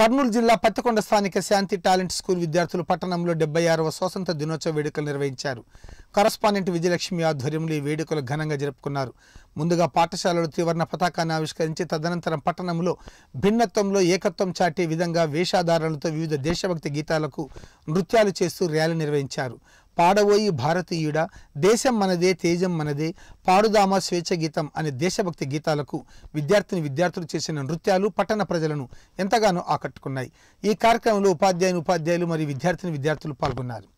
కర్నూలు జిల్లా పత్తికొండ స్థానిక శాంతి talent school విద్యార్థులు పట్టణంలో డెబ్బై ఆరవ స్వాతంత్ర దినోత్సవ వేడుకలు నిర్వహించారు కరస్పాండెంట్ విజయలక్ష్మి ఆధ్వర్యంలో ఈ వేడుకలు ఘనంగా జరుపుకున్నారు ముందుగా పాఠశాలలో త్రివర్ణ పతాకాన్ని ఆవిష్కరించి తదనంతరం పట్టణంలో భిన్నత్వంలో ఏకత్వం చాటే విధంగా వేషాధారాలతో వివిధ దేశభక్తి గీతాలకు నృత్యాలు చేస్తూ ర్యాలీ నిర్వహించారు పాడబోయి భారతీయుడ దేశం మనదే తేజం మనదే పాడుదామా స్వేచ్ఛ గీతం అనే దేశభక్తి గీతాలకు విద్యార్థిని విద్యార్థులు చేసిన నృత్యాలు పట్టణ ప్రజలను ఎంతగానో ఆకట్టుకున్నాయి ఈ కార్యక్రమంలో ఉపాధ్యాయులు ఉపాధ్యాయులు మరియు విద్యార్థిని విద్యార్థులు పాల్గొన్నారు